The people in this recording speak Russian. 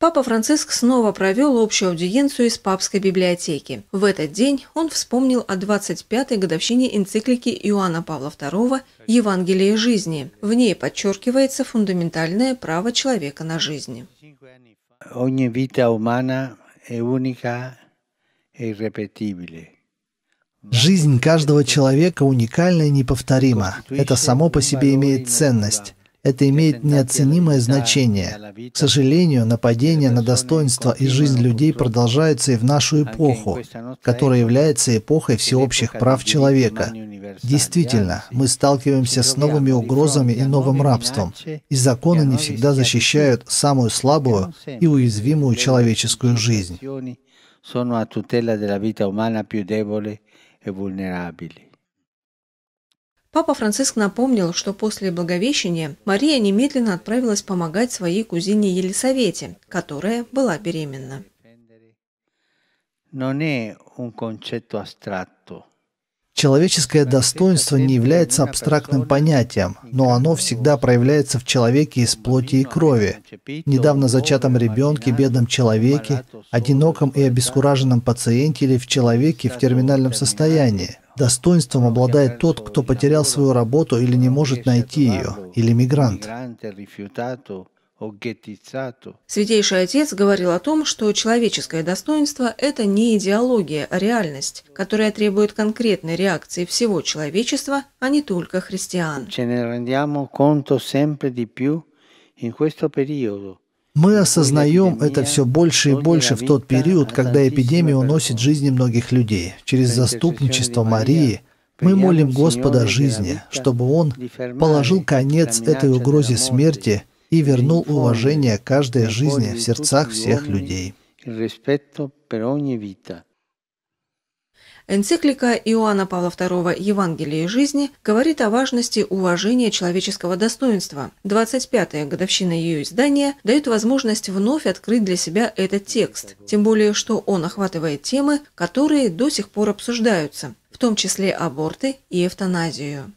Папа Франциск снова провел общую аудиенцию из папской библиотеки. В этот день он вспомнил о 25-й годовщине энциклики Иоанна Павла II «Евангелие жизни». В ней подчеркивается фундаментальное право человека на жизнь. E жизнь каждого человека уникальна и неповторима. Это само по себе имеет ценность это имеет неоценимое значение. К сожалению, нападения на достоинство и жизнь людей продолжаются и в нашу эпоху, которая является эпохой всеобщих прав человека. Действительно, мы сталкиваемся с новыми угрозами и новым рабством, и законы не всегда защищают самую слабую и уязвимую человеческую жизнь. Папа Франциск напомнил, что после Благовещения Мария немедленно отправилась помогать своей кузине Елисавете, которая была беременна. Человеческое достоинство не является абстрактным понятием, но оно всегда проявляется в человеке из плоти и крови. Недавно зачатом ребенке, бедном человеке, одиноком и обескураженном пациенте или в человеке в терминальном состоянии – Достоинством обладает тот, кто потерял свою работу или не может найти ее, или мигрант. Святейший Отец говорил о том, что человеческое достоинство – это не идеология, а реальность, которая требует конкретной реакции всего человечества, а не только христиан. Мы осознаем это все больше и больше в тот период, когда эпидемия уносит жизни многих людей. Через заступничество Марии мы молим Господа жизни, чтобы Он положил конец этой угрозе смерти и вернул уважение каждой жизни в сердцах всех людей. rispetto per ogni vita. Энциклика Иоанна Павла II «Евангелие жизни» говорит о важности уважения человеческого достоинства. 25-я годовщина ее издания дает возможность вновь открыть для себя этот текст, тем более, что он охватывает темы, которые до сих пор обсуждаются, в том числе аборты и эвтаназию.